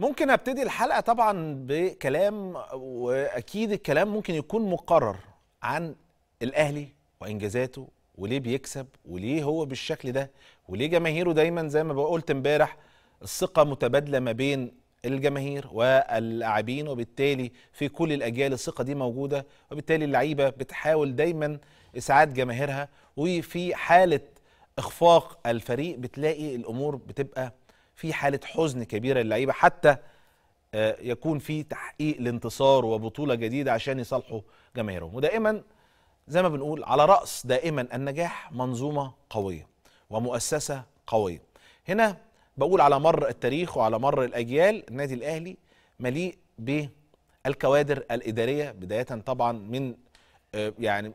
ممكن ابتدي الحلقه طبعا بكلام واكيد الكلام ممكن يكون مقرر عن الاهلي وانجازاته وليه بيكسب وليه هو بالشكل ده وليه جماهيره دايما زي ما بقولت امبارح الثقه متبادله ما بين الجماهير واللاعبين وبالتالي في كل الاجيال الثقه دي موجوده وبالتالي اللعيبه بتحاول دايما اسعاد جماهيرها وفي حاله اخفاق الفريق بتلاقي الامور بتبقى في حاله حزن كبيره للعيبه حتى آه، يكون في تحقيق لانتصار وبطوله جديده عشان يصالحوا جماهيرهم ودائما زي ما بنقول على راس دائما النجاح منظومه قويه ومؤسسه قويه هنا بقول على مر التاريخ وعلى مر الاجيال النادي الاهلي مليء بالكوادر الاداريه بدايه طبعا من آه، يعني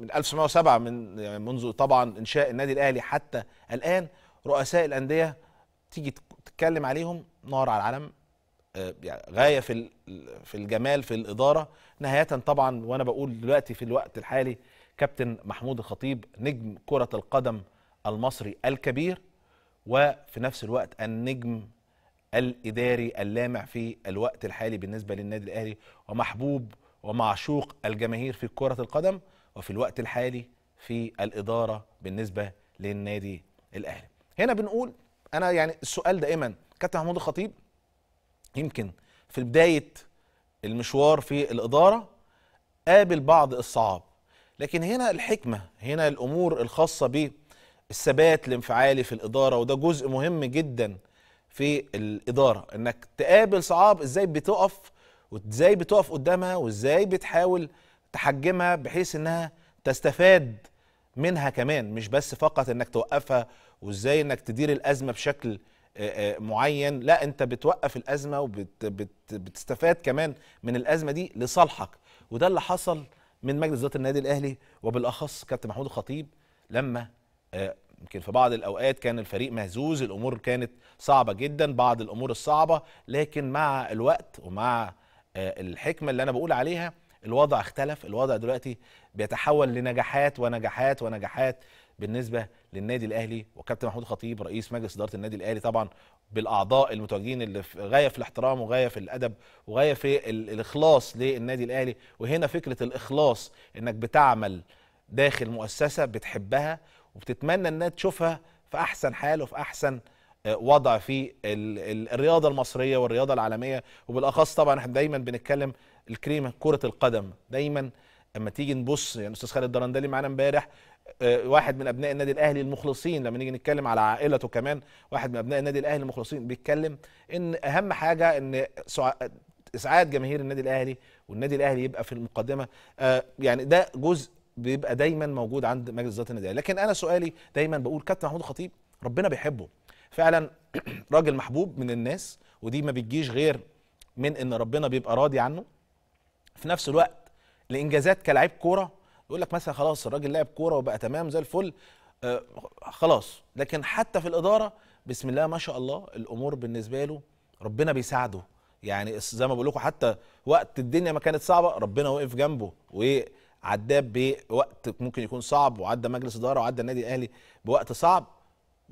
من 1907 من آه، منذ طبعا انشاء النادي الاهلي حتى الان رؤساء الانديه تيجي تتكلم عليهم نار على العالم آه، يعني غايه في في الجمال في الاداره نهايه طبعا وانا بقول دلوقتي في الوقت الحالي كابتن محمود الخطيب نجم كره القدم المصري الكبير وفي نفس الوقت النجم الاداري اللامع في الوقت الحالي بالنسبه للنادي الاهلي ومحبوب ومعشوق الجماهير في كره القدم وفي الوقت الحالي في الاداره بالنسبه للنادي الاهلي هنا بنقول انا يعني السؤال دائما كابتن محمود الخطيب يمكن في بدايه المشوار في الاداره قابل بعض الصعاب لكن هنا الحكمه هنا الامور الخاصه بالثبات الانفعالي في الاداره وده جزء مهم جدا في الاداره انك تقابل صعاب ازاي بتقف وازاي بتقف قدامها وازاي بتحاول تحجمها بحيث انها تستفاد منها كمان مش بس فقط انك توقفها وازاي انك تدير الازمه بشكل معين لا انت بتوقف الازمه وبتستفاد كمان من الازمه دي لصالحك وده اللي حصل من مجلس اداره النادي الاهلي وبالاخص كابتن محمود الخطيب لما يمكن في بعض الاوقات كان الفريق مهزوز الامور كانت صعبه جدا بعض الامور الصعبه لكن مع الوقت ومع الحكمه اللي انا بقول عليها الوضع اختلف الوضع دلوقتي بيتحول لنجاحات ونجاحات ونجاحات بالنسبه للنادي الاهلي وكابتن محمود خطيب رئيس مجلس اداره النادي الاهلي طبعا بالاعضاء المتواجدين اللي في غايه في الاحترام وغايه في الادب وغايه في الاخلاص للنادي الاهلي وهنا فكره الاخلاص انك بتعمل داخل مؤسسه بتحبها وبتتمنى انها تشوفها في احسن حال وفي احسن آه، وضع في الرياضه المصريه والرياضه العالميه وبالاخص طبعا احنا دايما بنتكلم الكريمه كره القدم دايما اما تيجي نبص يعني استاذ خالد درندلي معانا امبارح آه، واحد من ابناء النادي الاهلي المخلصين لما نيجي نتكلم على عائلته كمان واحد من ابناء النادي الاهلي المخلصين بيتكلم ان اهم حاجه ان اسعاد جماهير النادي الاهلي والنادي الاهلي يبقى في المقدمه آه، يعني ده جزء بيبقى دايما موجود عند مجلس اداره النادي الاهلي لكن انا سؤالي دايما بقول كابتن محمود الخطيب ربنا بيحبه فعلا راجل محبوب من الناس ودي ما بتجيش غير من ان ربنا بيبقى راضي عنه في نفس الوقت لانجازات كلاعب كوره يقول لك مثلا خلاص الراجل لعب كوره وبقى تمام زي الفل آه خلاص لكن حتى في الاداره بسم الله ما شاء الله الامور بالنسبه له ربنا بيساعده يعني زي ما بقول لكم حتى وقت الدنيا ما كانت صعبه ربنا وقف جنبه وعداه بوقت ممكن يكون صعب وعدى مجلس اداره وعدى النادي الاهلي بوقت صعب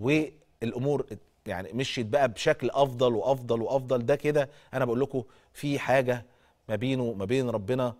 والامور يعني مشيت بقى بشكل افضل وافضل وافضل ده كده انا بقول لكم في حاجه ما بينه وما بين ربنا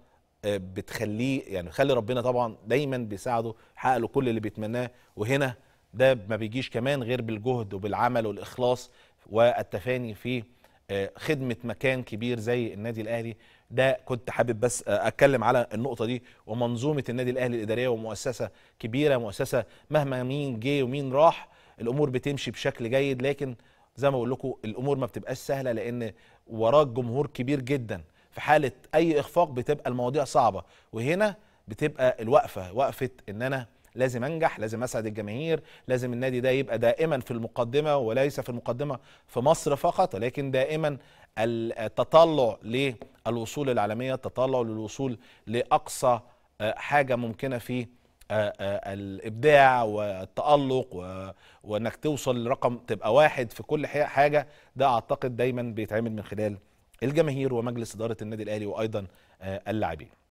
آه، بتخليه يعني خلي ربنا طبعا دايما بيساعده يحقق له كل اللي بيتمناه وهنا ده ما بيجيش كمان غير بالجهد وبالعمل والاخلاص والتفاني في آه، خدمه مكان كبير زي النادي الاهلي ده كنت حابب بس آه، اتكلم على النقطه دي ومنظومه النادي الاهلي الاداريه ومؤسسه كبيره مؤسسه مهما مين جه ومين راح الامور بتمشي بشكل جيد لكن زي ما بقول لكم الامور ما بتبقاش سهله لان وراك جمهور كبير جدا في حاله اي اخفاق بتبقى المواضيع صعبه وهنا بتبقى الوقفه وقفه ان انا لازم انجح لازم اسعد الجماهير لازم النادي ده يبقى دائما في المقدمه وليس في المقدمه في مصر فقط ولكن دائما التطلع للوصول العالميه التطلع للوصول لاقصى آه، حاجه ممكنه في آه، آه، الابداع والتالق وانك توصل لرقم تبقى واحد في كل حاجه ده اعتقد دايما بيتعمل من خلال الجماهير ومجلس اداره النادي الاهلي وايضا آه، اللاعبين